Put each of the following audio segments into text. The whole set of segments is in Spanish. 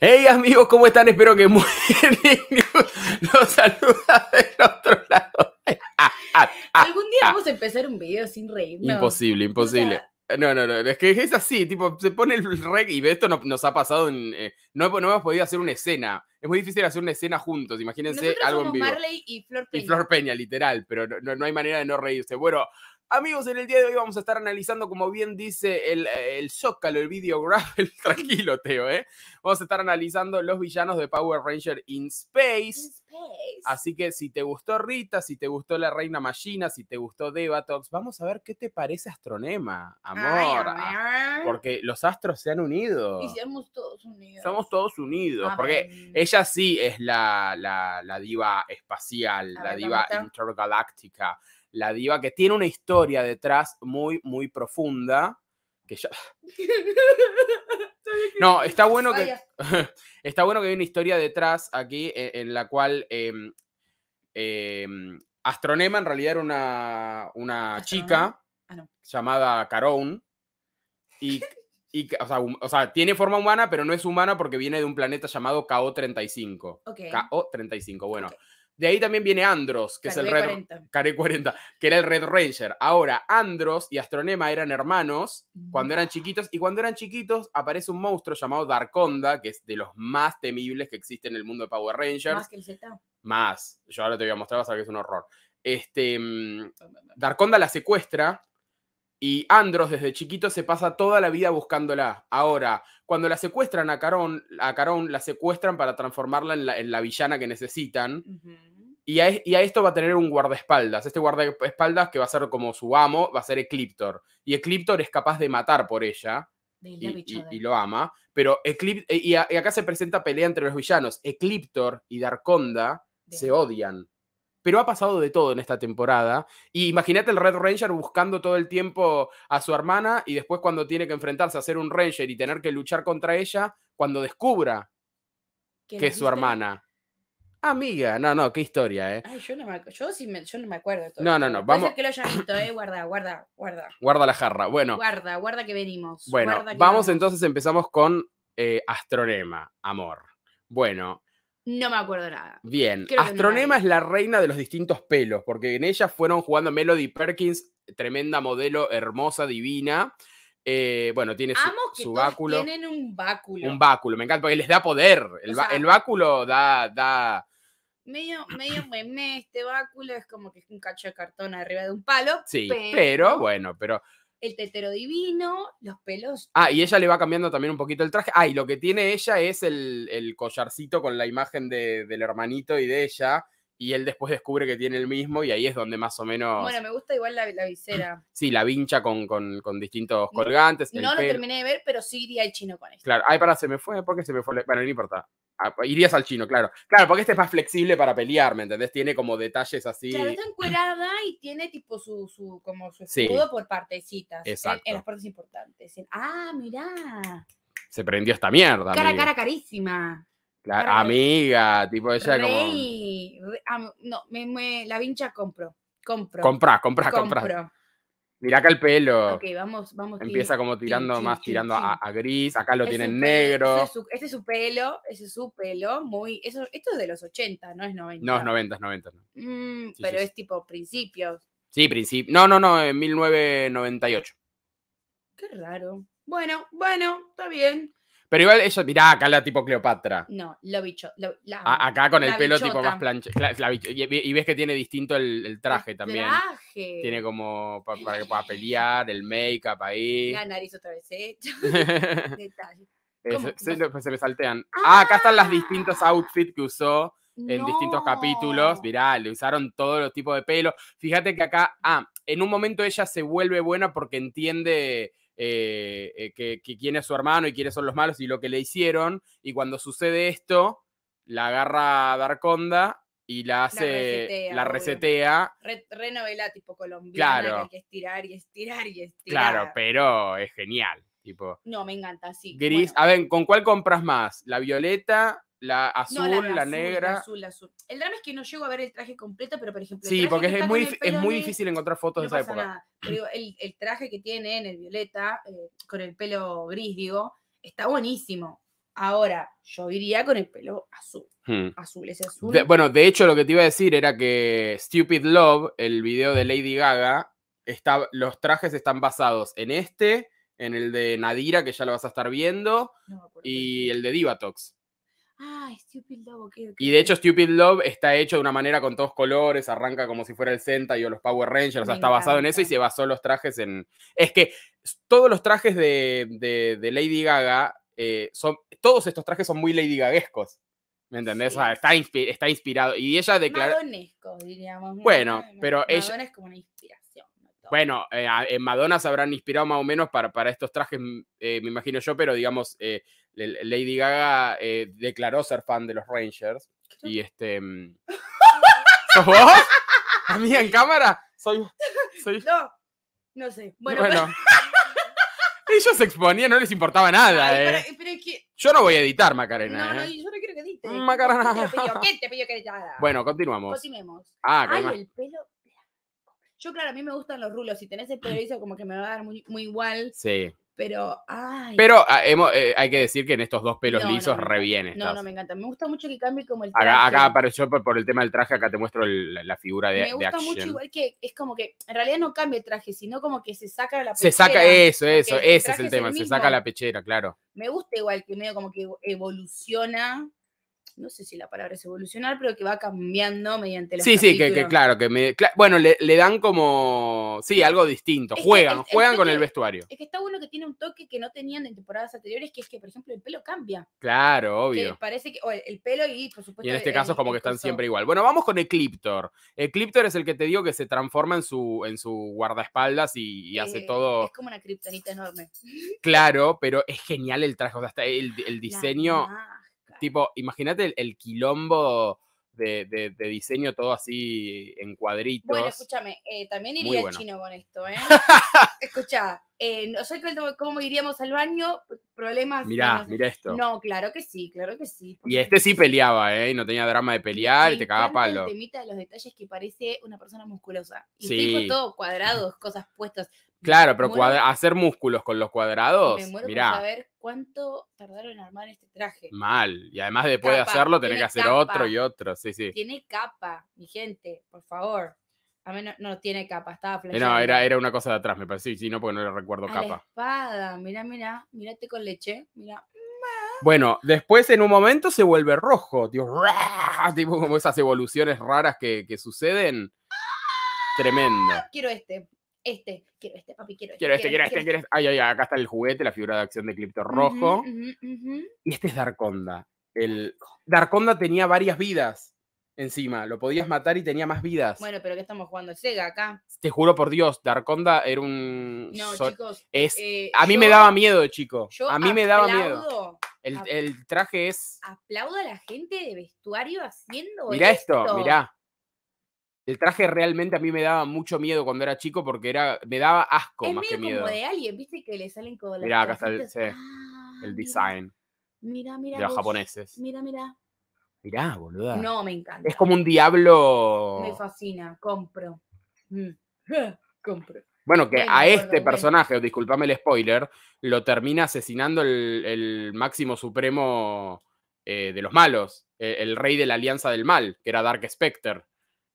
Hey amigos, ¿cómo están? Espero que muy bien. Los saluda del otro lado. Algún día vamos a empezar un video sin reírnos. Imposible, imposible. no, no, no, es que es así, tipo, se pone el rey y esto nos ha pasado en... Eh, no, no, hemos podido hacer una escena. Es muy difícil hacer una escena juntos, imagínense algo en vivo. Marley y Flor Peña. Y Flor Peña, literal, pero no hay manera de no reírse. Bueno, Amigos, en el día de hoy vamos a estar analizando, como bien dice el, el Zócalo, el videograph, el tranquilo, Teo, ¿eh? Vamos a estar analizando los villanos de Power Ranger in Space. Así que si te gustó Rita, si te gustó la Reina Machina, si te gustó Devatox, vamos a ver qué te parece Astronema, amor. Ah, porque los astros se han unido. Y somos todos unidos. Somos todos unidos, porque ella sí es la, diva espacial, la diva intergaláctica la diva, que tiene una historia detrás muy, muy profunda. Que ya... No, está bueno que está bueno que hay una historia detrás aquí e, en, la cual em, em, Astronema en realidad era una, chica ah, llamada Caron. y, o, sea, tiene forma humana, pero no es humana porque viene de un planeta llamado KO35. Okay. KO35, bueno. De ahí también viene Andros, que es el Red 40. 40, que era el Red Ranger. Ahora, Andros y Astronema eran hermanos cuando eran chiquitos, y cuando eran chiquitos aparece un monstruo llamado Darkonda, que es de los más temibles que existen en el mundo de Power Rangers. Más que el Z. Más. Yo ahora te voy a mostrar, vas a ver que es un horror. Este, mm, Darkonda la secuestra y Andros desde chiquito se pasa toda la vida buscándola. Ahora, cuando la secuestran a Carón, a Carón la secuestran para transformarla en la, villana que necesitan. y, a, esto va a tener un guardaespaldas. Este guardaespaldas que va a ser como su amo, va a ser Ecliptor. Y Ecliptor es capaz de matar por ella. Y, lo ama. Pero eh, y, acá se presenta pelea entre los villanos. Ecliptor y Darkonda se odian pero ha pasado de todo en esta temporada. Y imagínate el Red Ranger buscando todo el tiempo a su hermana y después cuando tiene que enfrentarse a ser un Ranger y tener que luchar contra ella, cuando descubra que es su hermana. Amiga, no, no, qué historia, ¿eh? yo no me, yo sí me, yo no acuerdo. No, no, no, vamos. que lo haya visto, ¿eh? Guarda, guarda, guarda. Guarda la jarra, bueno. Guarda, guarda que venimos. Bueno, vamos, entonces, empezamos con eh, Astronema, amor. Bueno, no me acuerdo nada. Bien, Astronema es la reina de los distintos pelos, porque en ella fueron jugando Melody Perkins, tremenda modelo, hermosa, divina. Eh, bueno, tiene su, que Tienen un báculo. Un báculo, me encanta, porque les da poder. El, báculo da, da, medio, medio meme este báculo, es como que es un cacho de cartón arriba de un palo. Sí, pero bueno, pero el tetero divino, los pelos. Ah, y ella le va cambiando también un poquito el traje. Ah, y lo que tiene ella es el, el collarcito con la imagen de, del hermanito y de ella y él después descubre que tiene el mismo y ahí es donde más o menos... Bueno, me gusta igual la, la visera. Sí, la vincha con, con, con distintos colgantes. No, no lo terminé de ver, pero sí iría al chino con esto. Claro, ay, para, se me fue, porque se me fue? Bueno, no importa. Ah, pues, irías al chino, claro. Claro, porque este es más flexible para pelear, ¿me entendés? Tiene como detalles así. Claro, está encuerada y tiene tipo su, su como su escudo por partecitas. Exacto. En, las partes importantes. Ah, mirá. Se prendió esta mierda. Cara, cara carísima amiga, tipo esa como... no, me, la vincha compro, compro. Comprá, comprá, compra. Mirá acá el pelo. vamos, vamos. Empieza como tirando, más tirando A, gris, acá lo tienen negro. Ese es, su, pelo, ese es su pelo, muy... Eso, esto es de los 80, no es 90. No, es 90, es 90. No. Mm, pero es tipo principios. Sí, principio. No, no, no, en 1998. Qué raro. Bueno, bueno, está bien. Pero igual mirá, acá la tipo Cleopatra. No, lo bicho. acá con el pelo tipo más planchado. Y, ves que tiene distinto el, traje también. Traje. Tiene como para, que pueda pelear, el make-up ahí. La nariz otra vez hecha. Detalle. Eh, se, me pues, saltean. ¡Ah! ah, acá están los distintos outfits que usó en distintos capítulos. Mirá, le usaron todos los tipos de pelo. Fíjate que acá, ah, en un momento ella se vuelve buena porque entiende eh, eh, que, quién es su hermano y quiénes son los malos y lo que le hicieron. Y cuando sucede esto, la agarra Darkonda y la hace, la resetea. renovela tipo colombiana, claro. que que estirar y estirar y estirar. Claro, pero es genial. Tipo, no, me encanta, sí. Gris, a ver, ¿con cuál compras más? ¿La violeta? La azul, la, negra. azul, El drama es que no llego a ver el traje completo, pero por ejemplo. sí, porque es, muy, es muy difícil encontrar fotos de esa época. el, el, traje que tiene en el violeta, eh, con el pelo gris, digo, está buenísimo. Ahora, yo iría con el pelo azul. Hmm. Azul, ese azul. bueno, de hecho, lo que te iba a decir era que Stupid Love, el video de Lady Gaga, está, los trajes están basados en este, en el de Nadira, que ya lo vas a estar viendo, y el de Divatox. Stupid Love, Y de hecho, Stupid Love está hecho de una manera con todos colores, arranca como si fuera el Sentai o los Power Rangers, o sea, está basado en eso y se basó los trajes en. Es que todos los trajes de, de, Lady Gaga eh, son. Todos estos trajes son muy Lady Gaguescos. ¿Me entendés? O sea, está, está, inspirado. Y ella declaró. diríamos. Bueno, pero ella. es como una inspiración. Bueno, eh, en Madonna se habrán inspirado más o menos para, para estos trajes, mm, eh, me imagino yo, pero digamos, Lady Gaga eh, declaró ser fan de los Rangers. Y este. Mm, vos? ¿A mí en cámara? Soy. No, no sé. Bueno. Ellos se exponían, no les importaba nada. eh. eh yo no voy a editar, Macarena. No, no, eh. yo no quiero que edites. Mm, Macarena. ¿Qué te pidió que editara? Bueno, continuamos. Continuemos. Ah, Ay, el pelo. Yo, claro, a mí me gustan los rulos. Si tenés el pelo como que me va a dar muy, muy igual. Sí pero, ay. Pero ah, eh, hay que decir que en estos dos pelos lisos reviene. No, no, me encanta. Me gusta mucho que cambie como el traje. Acá, apareció por, el tema del traje, acá te muestro la figura de Me gusta mucho igual que es como que en realidad no cambia el traje, sino como que se saca la pechera. Se saca eso, eso, ese es el tema, se saca la pechera, claro. Me gusta igual que medio como que evoluciona no sé si la palabra es evolucionar, pero que va cambiando mediante los Sí, sí, que, claro, que bueno, le, dan como, sí, algo distinto, juegan, juegan con el vestuario. Es que está bueno que tiene un toque que no tenían en temporadas anteriores, que es que, por ejemplo, el pelo cambia. Claro, obvio. parece que, o el, pelo y, por supuesto... Y en este caso es como que están siempre igual. Bueno, vamos con Ecliptor. Ecliptor es el que te digo que se transforma en su, en su guardaespaldas y, hace eh, todo... Es como una kriptonita enorme. Claro, pero es genial el traje, hasta el, diseño tipo, imagínate el, quilombo de, diseño todo así en cuadritos. Eh, bueno, escúchame, también iría chino con esto, ¿eh? Escucha, eh, no sé cómo iríamos al baño, problemas. Mirá, mirá esto. No, claro que sí, claro que sí. Y este sí peleaba, ¿eh? No tenía drama de pelear y te cagaba palo. El temita los detalles que parece una persona musculosa. Y sí. todo cuadrados, cosas puestas. Claro, pero hacer músculos con los cuadrados. Me muero mirá. saber cuánto tardaron en armar este traje. Mal. Y además, después de hacerlo, tener que hacer otro y otro. Sí, sí. Tiene capa, mi gente, por favor. A mí no, tiene capa, estaba eh, No, era, era una cosa de atrás, me parece. Sí, no, porque no le recuerdo capa. La espada, mira, mira, mírate con leche, mira. Bueno, después en un momento se vuelve rojo, tipo, como esas evoluciones raras que, que suceden. Tremendo. Quiero este este, quiero este, papi, quiero este. Quiero este, quiero este, este, quiero este. Este. Ay, ay, acá está el juguete, la figura de acción de Clipto rojo. Y este es Darkonda. El... Darkonda tenía varias vidas encima, lo podías matar y tenía más vidas. Bueno, pero ¿qué estamos jugando? Sega acá. Te juro por Dios, Darkonda era un... No, chicos. Es... Eh, a mí me daba miedo, chico. a mí me daba miedo. El, el, traje es... Aplaudo a la gente de vestuario haciendo Mirá esto, esto mirá. El traje realmente a mí me daba mucho miedo cuando era chico porque era, me daba asco más que miedo. Es como de alguien, viste que le salen como Mirá, acá está el, eh, ah, design. Mira, mira. De los japoneses. Mira, mira. Mirá, boluda. No, me encanta. Es como un diablo. Me fascina, compro. Mm. compro. Bueno, que a este personaje, personaje, disculpame el spoiler, lo termina asesinando el, máximo supremo eh, de los malos, e, el, rey de la alianza del mal, que era Dark Specter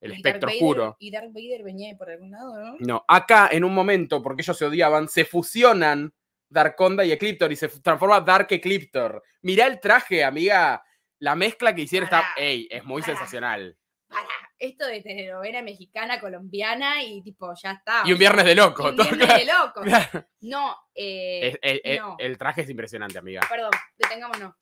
el espectro oscuro. ¿Y Dark Vader venía por algún lado, no? No, acá en un momento, porque ellos se odiaban, se fusionan Darkonda y Ecliptor y se transforma Dark Ecliptor. Mirá el traje, amiga. La mezcla que hicieron está. ¡Ey! Es muy sensacional. Para. Esto de telenovela mexicana, colombiana y tipo, ya está. Y un viernes de loco. un viernes de loco. Eh, no, el traje es impresionante, amiga. Perdón, detengámonos.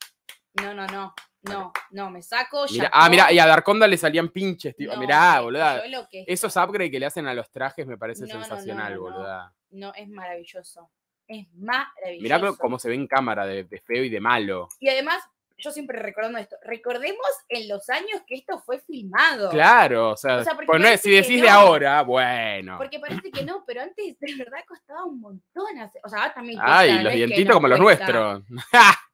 No, no, no. No, no, me saco. ah, mira, y a Darkonda le salían pinches, tío. mirá, boluda. Que... Esos upgrades que le hacen a los trajes me parece sensacional, no, No, es maravilloso. Es maravilloso. Mirá cómo se ve en cámara de, feo y de malo. Y además, yo siempre recordando esto, recordemos en los años que esto fue filmado. Claro, o sea, pues si decís de ahora, bueno. Porque parece que no, pero antes de verdad costaba un montón. O sea, también. Ay, los dientitos como los nuestros.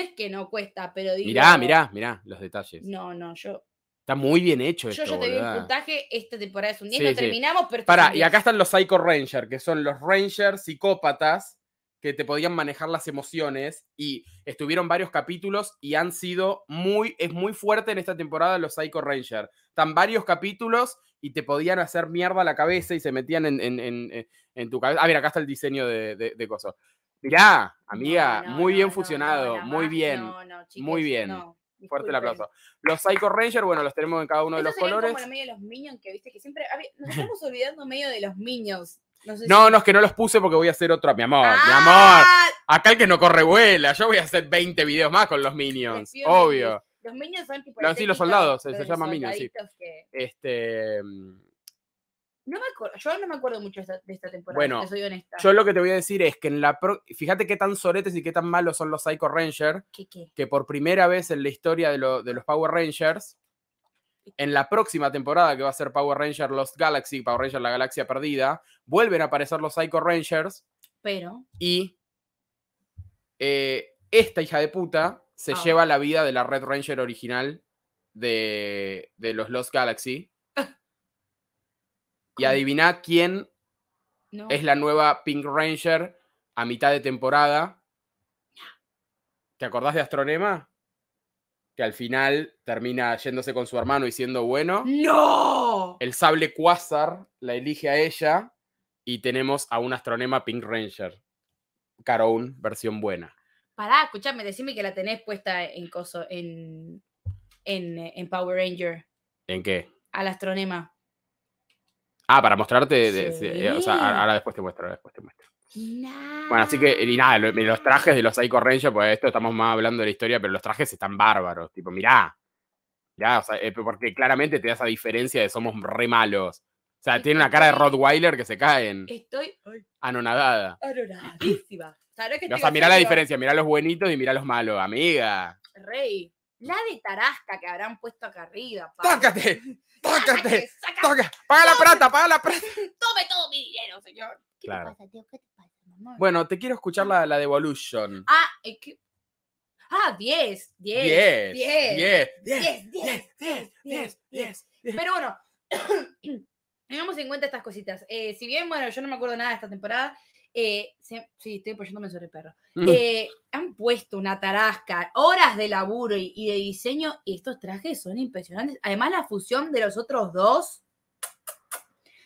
es que no cuesta, pero digo. Mirá, mirá, mirá los detalles. No, no, yo. Está muy bien hecho Yo ya te di un puntaje, esta temporada es un 10, terminamos, pero. Pará, y acá están los Psycho Rangers, que son los Rangers psicópatas que te podían manejar las emociones y estuvieron varios capítulos y han sido muy, es muy fuerte en esta temporada los Psycho Rangers. Están varios capítulos y te podían hacer mierda a la cabeza y se metían en, en, en, eh, en tu cabeza. Ah, a ver, acá está el diseño de, de, de cosas. Mirá, amiga, muy bien fusionado, muy bien, muy bien. Fuerte el aplauso. Los Psycho Rangers, bueno, los tenemos en cada uno de los colores. medio de los Minions, que viste que siempre nos estamos olvidando medio de los Minions. No, no, es que no los puse porque voy a hacer otro. Mi amor, mi amor. Ah. Acá el que no corre vuela. Yo voy a hacer 20 videos más con los Minions. Obvio. Los Minions son tipo. sí, los soldados, se, llama Minions, sí. Este. No me acuerdo, yo no me acuerdo mucho de esta, temporada, bueno, Yo lo que te voy a decir es que en la fíjate qué tan soretes y qué tan malos son los Psycho Rangers, que por primera vez en la historia de, los Power Rangers, en la próxima temporada que va a ser Power Ranger Lost Galaxy, Power Ranger La Galaxia Perdida, vuelven a aparecer los Psycho Rangers. Pero. Y eh, esta hija de puta se ah. lleva la vida de la Red Ranger original de, de los Lost Galaxy. Y adivina quién es la nueva Pink Ranger a mitad de temporada. ¿Te acordás de Astronema? Que al final termina yéndose con su hermano y siendo bueno. ¡No! El sable Quasar la elige a ella y tenemos a un Astronema Pink Ranger. Caroun, versión buena. Pará, escúchame, decime que la tenés puesta en coso, en, en eh, Power Ranger. ¿En qué? Al Astronema. Ah, para mostrarte. Eh, o sea, ahora después te muestro, ahora después te muestro. Bueno, así que, y nada, los trajes de los Psycho Rangers, pues esto estamos más hablando de la historia, pero los trajes están bárbaros. Tipo, mirá. Ya, o sea, eh, porque claramente te da esa diferencia de somos re malos. O sea, tiene una cara de Rottweiler que se caen. Estoy anonadada. Anonadísima. o sea mirá la diferencia, mirá los buenitos y mirá los malos, amiga. Rey. La de Tarasca que habrán puesto acá arriba. págate ¡Tócate! ¡Paga la plata! ¡Paga la plata! ¡Tome todo mi dinero, señor! ¿Qué pasa, tío? ¿Qué te pasa, mamá? Bueno, te quiero escuchar la, la de Ah, es eh, que... Ah, 10, 10, 10, 10, 10, 10, 10, 10, Pero bueno, tengamos en cuenta estas cositas. Eh, si bien, bueno, yo no me acuerdo nada de esta temporada, eh, sí, estoy poniéndome sobre el perro. Mm. Eh, puesto una tarasca, horas de laburo y, de diseño, y estos trajes son impresionantes. Además, la fusión de los otros dos,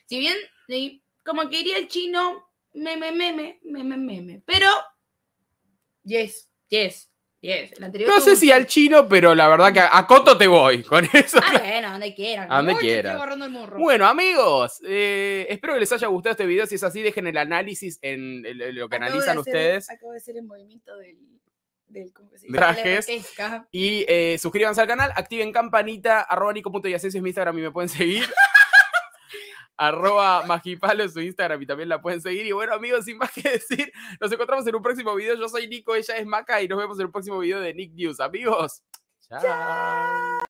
si bien, como que el chino, meme, meme, meme, meme, pero, yes, yes, Yes, no sé si al chino, pero la verdad que a Coto te voy con ah, eso. Ah, bueno, donde A donde quieran. Bueno, amigos, eh, espero que les haya gustado este video. Si es así, dejen el análisis en, lo que analizan ustedes. Acabo de hacer el movimiento del del trajes. y eh, suscríbanse al canal, activen campanita, arroba nico.yaceso es mi Instagram y me pueden seguir. arroba magipalo en su Instagram y también la pueden seguir. Y bueno, amigos, sin más que decir, nos encontramos en un próximo video. Yo soy Nico, ella es Maca y nos vemos en un próximo video de Nick News. Amigos, chao.